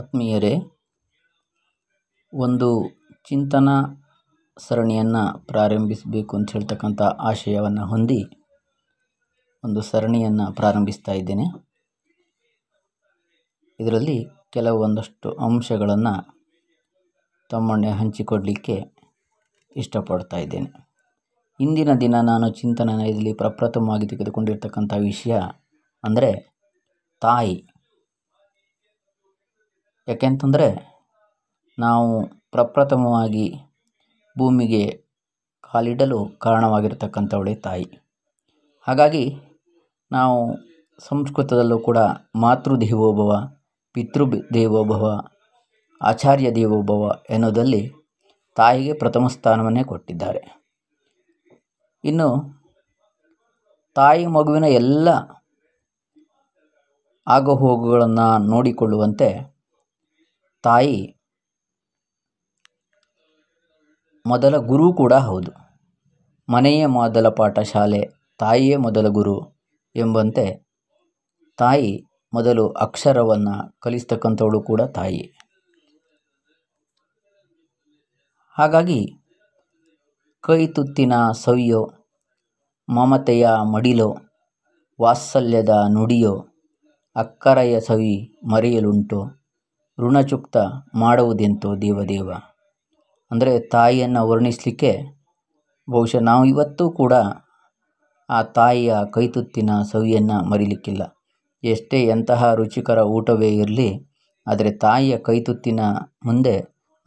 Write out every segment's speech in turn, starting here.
ಆತ್ಮೀಯರೇ ಒಂದು ಚಿಂತನ ಸರಣಿಯನ್ನು ಪ್ರಾರಂಭಿಸಬೇಕು ಅಂತ ಹೇಳ್ತಕ್ಕಂಥ ಆಶಯವನ್ನು ಹೊಂದಿ ಒಂದು ಸರಣಿಯನ್ನು ಪ್ರಾರಂಭಿಸ್ತಾ ಇದ್ದೇನೆ ಇದರಲ್ಲಿ ಕೆಲವು ಒಂದಷ್ಟು ಅಂಶಗಳನ್ನು ತಮ್ಮೊಂಡೆ ಹಂಚಿಕೊಡಲಿಕ್ಕೆ ಇಷ್ಟಪಡ್ತಾ ಇದ್ದೇನೆ ಇಂದಿನ ದಿನ ನಾನು ಚಿಂತನೆಯ ಇದರಲ್ಲಿ ಪ್ರಪ್ರಥಮವಾಗಿ ತೆಗೆದುಕೊಂಡಿರ್ತಕ್ಕಂಥ ವಿಷಯ ಅಂದರೆ ತಾಯಿ ಯಾಕೆಂತಂದರೆ ನಾವು ಪ್ರಪ್ರಥಮವಾಗಿ ಭೂಮಿಗೆ ಕಾಲಿಡಲು ಕಾರಣವಾಗಿರತಕ್ಕಂಥವಳೇ ತಾಯಿ ಹಾಗಾಗಿ ನಾವು ಸಂಸ್ಕೃತದಲ್ಲೂ ಕೂಡ ಮಾತೃ ದೇವೋಭವ ಪಿತೃ ದೇವೋಭವ ಆಚಾರ್ಯ ದೇವೋಭವ ಎನ್ನುವುದಲ್ಲಿ ತಾಯಿಗೆ ಪ್ರಥಮ ಸ್ಥಾನವನ್ನೇ ಕೊಟ್ಟಿದ್ದಾರೆ ಇನ್ನು ತಾಯಿ ಮಗುವಿನ ಎಲ್ಲ ಆಗುಹೋಗುಗಳನ್ನು ನೋಡಿಕೊಳ್ಳುವಂತೆ ತಾಯಿ ಮೊದಲ ಗುರು ಕೂಡ ಹೌದು ಮನೆಯ ಮೊದಲ ಪಾಠ ಶಾಲೆ ತಾಯಿಯೇ ಮೊದಲ ಗುರು ಎಂಬಂತೆ ತಾಯಿ ಮೊದಲು ಅಕ್ಷರವನ್ನು ಕಲಿಸ್ತಕ್ಕಂಥವಳು ಕೂಡ ತಾಯಿ ಹಾಗಾಗಿ ಕೈ ತುತ್ತಿನ ಸವಿಯೋ ಮಮತೆಯ ಮಡಿಲೋ ವಾತ್ಸಲ್ಯದ ನುಡಿಯೋ ಅಕ್ಕರೆಯ ಸವಿ ಮರೆಯಲುಂಟು ಋಣಚುಕ್ತ ಮಾಡುವುದೆಂತೋ ದೇವದೇವ ಅಂದರೆ ತಾಯಿಯನ್ನು ವರ್ಣಿಸಲಿಕ್ಕೆ ಬಹುಶಃ ನಾವು ಇವತ್ತೂ ಕೂಡ ಆ ತಾಯಿಯ ಕೈತುತ್ತಿನ ಸವಿಯನ್ನು ಮರಿಲಿಕ್ಕಿಲ್ಲ ಎಷ್ಟೇ ಎಂತಹ ರುಚಿಕರ ಊಟವೇ ಇರಲಿ ಆದರೆ ತಾಯಿಯ ಕೈತುತ್ತಿನ ಮುಂದೆ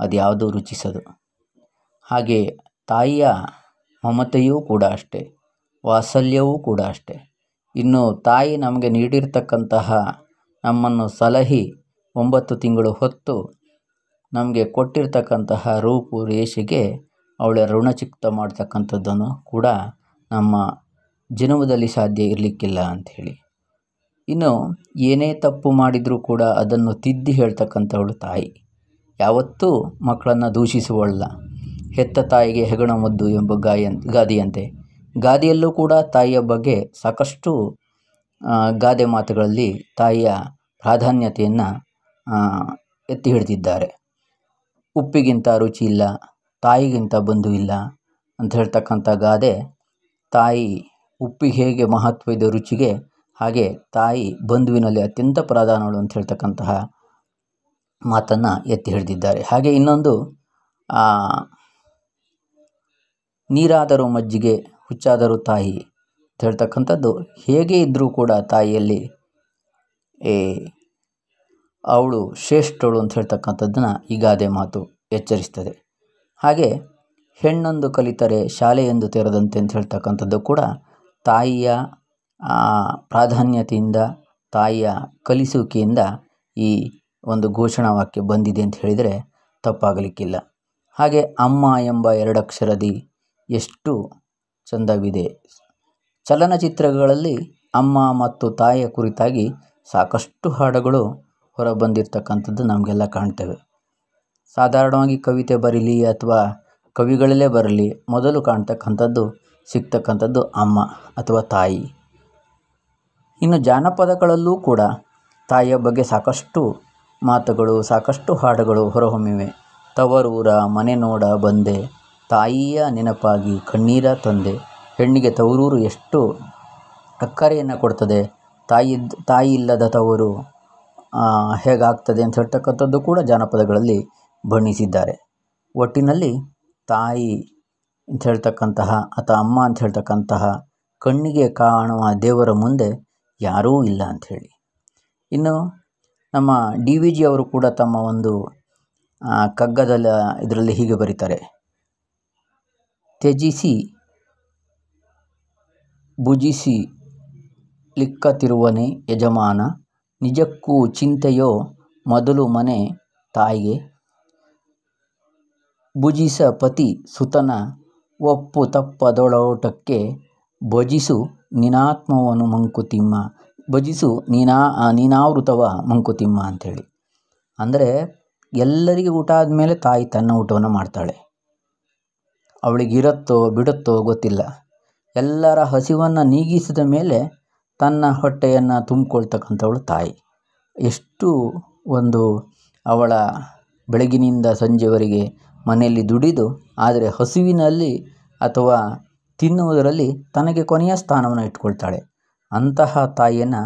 ಅದು ಯಾವುದೂ ರುಚಿಸದು ಹಾಗೆ ತಾಯಿಯ ಮಮತೆಯೂ ಕೂಡ ಅಷ್ಟೇ ವಾತ್ಸಲ್ಯವೂ ಕೂಡ ಅಷ್ಟೆ ಇನ್ನು ತಾಯಿ ನಮಗೆ ನೀಡಿರ್ತಕ್ಕಂತಹ ನಮ್ಮನ್ನು ಸಲಹಿ ಒಂಬತ್ತು ತಿಂಗಳು ಹೊತ್ತು ನಮಗೆ ಕೊಟ್ಟಿರ್ತಕ್ಕಂತಹ ರೂಪು ರೇಷೆಗೆ ಅವಳ ಋಣಚಿಕ್ತ ಮಾಡ್ತಕ್ಕಂಥದ್ದನ್ನು ಕೂಡ ನಮ್ಮ ಜನುಮದಲ್ಲಿ ಸಾಧ್ಯ ಇರಲಿಕ್ಕಿಲ್ಲ ಅಂಥೇಳಿ ಇನ್ನು ಏನೇ ತಪ್ಪು ಮಾಡಿದರೂ ಕೂಡ ಅದನ್ನು ತಿದ್ದಿ ಹೇಳ್ತಕ್ಕಂಥವಳು ತಾಯಿ ಯಾವತ್ತೂ ಮಕ್ಕಳನ್ನು ದೂಷಿಸುವಲ್ಲ ಹೆತ್ತ ತಾಯಿಗೆ ಹೆಗಣ ಮದ್ದು ಎಂಬ ಗಾಯನ್ ಗಾದಿಯಂತೆ ಗಾದಿಯಲ್ಲೂ ಕೂಡ ತಾಯಿಯ ಬಗ್ಗೆ ಸಾಕಷ್ಟು ಗಾದೆ ಮಾತುಗಳಲ್ಲಿ ತಾಯಿಯ ಪ್ರಾಧಾನ್ಯತೆಯನ್ನು ಎತ್ತಿ ಹಿಡಿದಿದ್ದಾರೆ ಉಪ್ಪಿಗಿಂತ ರುಚಿ ಇಲ್ಲ ತಾಯಿಗಿಂತ ಬಂಧು ಇಲ್ಲ ಅಂತ ಹೇಳ್ತಕ್ಕಂಥ ಗಾದೆ ತಾಯಿ ಉಪ್ಪಿಗೆ ಹೇಗೆ ಮಹತ್ವ ಇದೆ ರುಚಿಗೆ ಹಾಗೆ ತಾಯಿ ಬಂಧುವಿನಲ್ಲಿ ಅತ್ಯಂತ ಪ್ರಧಾನಗಳು ಅಂತ ಹೇಳ್ತಕ್ಕಂತಹ ಮಾತನ್ನು ಎತ್ತಿ ಹಿಡಿದಿದ್ದಾರೆ ಹಾಗೆ ಇನ್ನೊಂದು ನೀರಾದರೂ ಮಜ್ಜಿಗೆ ಹುಚ್ಚಾದರೂ ತಾಯಿ ಅಂತ ಹೇಳ್ತಕ್ಕಂಥದ್ದು ಹೇಗೆ ಇದ್ದರೂ ಕೂಡ ತಾಯಿಯಲ್ಲಿ ಅವಳು ಶ್ರೇಷ್ಠಳು ಅಂತ ಹೇಳ್ತಕ್ಕಂಥದ್ದನ್ನ ಈ ಗಾದೆ ಮಾತು ಎಚ್ಚರಿಸ್ತದೆ ಹಾಗೆ ಹೆಣ್ಣೊಂದು ಕಲಿತರೆ ಶಾಲೆಯೊಂದು ತೆರೆದಂತೆ ಅಂತ ಹೇಳ್ತಕ್ಕಂಥದ್ದು ಕೂಡ ತಾಯಿಯ ಪ್ರಾಧಾನ್ಯತೆಯಿಂದ ತಾಯಿಯ ಕಲಿಸುವಿಕೆಯಿಂದ ಈ ಒಂದು ಘೋಷಣಾ ವಾಕ್ಯ ಬಂದಿದೆ ಅಂತ ಹೇಳಿದರೆ ತಪ್ಪಾಗಲಿಕ್ಕಿಲ್ಲ ಹಾಗೆ ಅಮ್ಮ ಎಂಬ ಎರಡಕ್ಷರದಿ ಎಷ್ಟು ಚಂದವಿದೆ ಚಲನಚಿತ್ರಗಳಲ್ಲಿ ಅಮ್ಮ ಮತ್ತು ತಾಯಿಯ ಕುರಿತಾಗಿ ಸಾಕಷ್ಟು ಹಾಡುಗಳು ಹೊರ ಬಂದಿರ್ತಕ್ಕಂಥದ್ದು ನಮಗೆಲ್ಲ ಕಾಣ್ತೇವೆ ಸಾಧಾರಣವಾಗಿ ಕವಿತೆ ಬರೀಲಿ ಅಥವಾ ಕವಿಗಳಲ್ಲೇ ಬರಲಿ ಮೊದಲು ಕಾಣ್ತಕ್ಕಂಥದ್ದು ಸಿಗ್ತಕ್ಕಂಥದ್ದು ಅಮ್ಮ ಅಥವಾ ತಾಯಿ ಇನ್ನು ಜಾನಪದಗಳಲ್ಲೂ ಕೂಡ ತಾಯಿಯ ಬಗ್ಗೆ ಸಾಕಷ್ಟು ಮಾತುಗಳು ಸಾಕಷ್ಟು ಹಾಡುಗಳು ಹೊರಹೊಮ್ಮಿವೆ ತವರೂರ ಮನೆ ನೋಡ ಬಂದೆ ತಾಯಿಯ ನೆನಪಾಗಿ ಕಣ್ಣೀರ ತಂದೆ ಹೆಣ್ಣಿಗೆ ತವರೂರು ಎಷ್ಟು ಅಕ್ಕರೆಯನ್ನು ಕೊಡ್ತದೆ ತಾಯಿ ತಾಯಿ ಇಲ್ಲದ ತವರು ಹೇಗಾಗ್ತದೆ ಅಂತ ಹೇಳ್ತಕ್ಕಂಥದ್ದು ಕೂಡ ಜಾನಪದಗಳಲ್ಲಿ ಬಣ್ಣಿಸಿದ್ದಾರೆ ಒಟ್ಟಿನಲ್ಲಿ ತಾಯಿ ಅಂತ ಹೇಳ್ತಕ್ಕಂತಹ ಅಥವಾ ಅಮ್ಮ ಅಂತ ಹೇಳ್ತಕ್ಕಂತಹ ಕಣ್ಣಿಗೆ ಕಾಣುವ ದೇವರ ಮುಂದೆ ಯಾರೂ ಇಲ್ಲ ಅಂಥೇಳಿ ಇನ್ನು ನಮ್ಮ ಡಿ ವಿ ಜಿ ಅವರು ಕೂಡ ತಮ್ಮ ಒಂದು ಕಗ್ಗದಲ್ಲ ಇದರಲ್ಲಿ ಹೀಗೆ ಬರೀತಾರೆ ತ್ಯಜಿಸಿ ಭುಜಿಸಿ ಲಿಕ್ಕತಿರುವನೇ ಯಜಮಾನ ನಿಜಕ್ಕೂ ಚಿಂತೆಯೋ ಮೊದಲು ಮನೆ ತಾಯಿಗೆ ಭುಜಿಸ ಪತಿ ಸುತನ ಒಪ್ಪು ತಪ್ಪದೊಳೋಟಕ್ಕೆ ಭಜಿಸು ನಿನಾತ್ಮವನು ಮಂಕುತಿಮ್ಮ ಭಜಿಸು ನೀನಾ ನೀನಾವೃತವ ಮಂಕುತಿಮ್ಮ ಅಂಥೇಳಿ ಅಂದರೆ ಎಲ್ಲರಿಗೆ ಊಟ ಆದಮೇಲೆ ತಾಯಿ ತನ್ನ ಊಟವನ್ನು ಮಾಡ್ತಾಳೆ ಅವಳಿಗಿರುತ್ತೋ ಬಿಡುತ್ತೋ ಗೊತ್ತಿಲ್ಲ ಎಲ್ಲರ ಹಸಿವನ್ನು ನೀಗಿಸಿದ ಮೇಲೆ ತನ್ನ ಹೊಟ್ಟೆಯನ್ನು ತುಂಬಿಕೊಳ್ತಕ್ಕಂಥವಳು ತಾಯಿ ಎಷ್ಟು ಒಂದು ಅವಳ ಬೆಳಗಿನಿಂದ ಸಂಜೆವರೆಗೆ ಮನೆಯಲ್ಲಿ ದುಡಿದು ಆದರೆ ಹಸುವಿನಲ್ಲಿ ಅಥವಾ ತಿನ್ನುವುದರಲ್ಲಿ ತನಗೆ ಕೊನೆಯ ಸ್ಥಾನವನ್ನು ಇಟ್ಕೊಳ್ತಾಳೆ ಅಂತಹ ತಾಯಿಯನ್ನು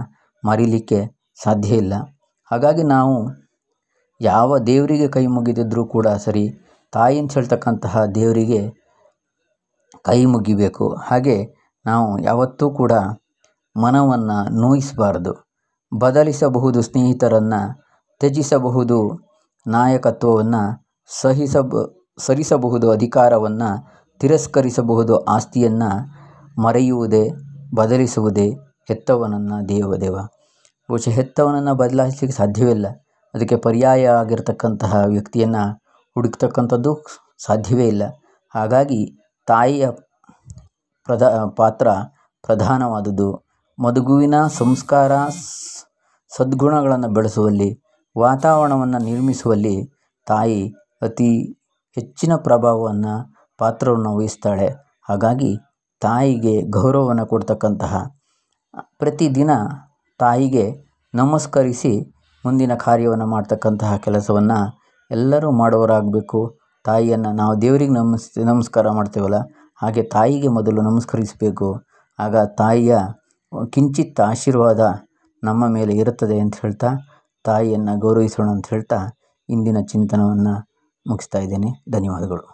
ಮರಿಲಿಕ್ಕೆ ಸಾಧ್ಯ ಇಲ್ಲ ಹಾಗಾಗಿ ನಾವು ಯಾವ ದೇವರಿಗೆ ಕೈ ಮುಗಿದಿದ್ದರೂ ಕೂಡ ಸರಿ ತಾಯಿ ಅಂತ ಹೇಳ್ತಕ್ಕಂತಹ ದೇವರಿಗೆ ಕೈ ಮುಗಿಬೇಕು ಹಾಗೆ ನಾವು ಯಾವತ್ತೂ ಕೂಡ ಮನವನ್ನು ನೋಯಿಸಬಾರ್ದು ಬದಲಿಸಬಹುದು ಸ್ನೇಹಿತರನ್ನು ತ್ಯಜಿಸಬಹುದು ನಾಯಕತ್ವವನ್ನು ಸಹಿಸಬ ಸರಿಸಬಹುದು ಅಧಿಕಾರವನ್ನು ತಿರಸ್ಕರಿಸಬಹುದು ಆಸ್ತಿಯನ್ನು ಮರೆಯುವುದೇ ಬದಲಿಸುವುದೇ ಹೆತ್ತವನನ್ನು ದೇವ ದೇವ ಬಹುಶಃ ಹೆತ್ತವನನ್ನು ಬದಲಾಯಿಸಲಿಕ್ಕೆ ಸಾಧ್ಯವಿಲ್ಲ ಅದಕ್ಕೆ ಪರ್ಯಾಯ ಆಗಿರತಕ್ಕಂತಹ ವ್ಯಕ್ತಿಯನ್ನು ಹುಡುಕ್ತಕ್ಕಂಥದ್ದು ಸಾಧ್ಯವೇ ಇಲ್ಲ ಹಾಗಾಗಿ ತಾಯಿಯ ಪ್ರದ ಪಾತ್ರ ಪ್ರಧಾನವಾದುದು ಮಧುಗುವಿನ ಸಂಸ್ಕಾರ ಸದ್ಗುಣಗಳನ್ನು ಬೆಳೆಸುವಲ್ಲಿ ವಾತಾವರಣವನ್ನು ನಿರ್ಮಿಸುವಲ್ಲಿ ತಾಯಿ ಅತಿ ಹೆಚ್ಚಿನ ಪ್ರಭಾವವನ್ನು ಪಾತ್ರವನ್ನು ವಹಿಸ್ತಾಳೆ ಹಾಗಾಗಿ ತಾಯಿಗೆ ಗೌರವವನ್ನು ಕೊಡ್ತಕ್ಕಂತಹ ಪ್ರತಿದಿನ ತಾಯಿಗೆ ನಮಸ್ಕರಿಸಿ ಮುಂದಿನ ಕಾರ್ಯವನ್ನು ಮಾಡ್ತಕ್ಕಂತಹ ಕೆಲಸವನ್ನು ಎಲ್ಲರೂ ಮಾಡೋರಾಗಬೇಕು ತಾಯಿಯನ್ನು ನಾವು ದೇವರಿಗೆ ನಮಸ್ ನಮಸ್ಕಾರ ಮಾಡ್ತೇವಲ್ಲ ಹಾಗೆ ತಾಯಿಗೆ ಮೊದಲು ನಮಸ್ಕರಿಸಬೇಕು ಆಗ ತಾಯಿಯ ಕಿಂಚಿತ್ತ ಆಶೀರ್ವಾದ ನಮ್ಮ ಮೇಲೆ ಇರುತ್ತದೆ ಅಂತ ಹೇಳ್ತಾ ತಾಯಿಯನ್ನು ಗೌರವಿಸೋಣ ಅಂತ ಹೇಳ್ತಾ ಇಂದಿನ ಚಿಂತನವನ್ನು ಮುಗಿಸ್ತಾ ಇದ್ದೇನೆ ಧನ್ಯವಾದಗಳು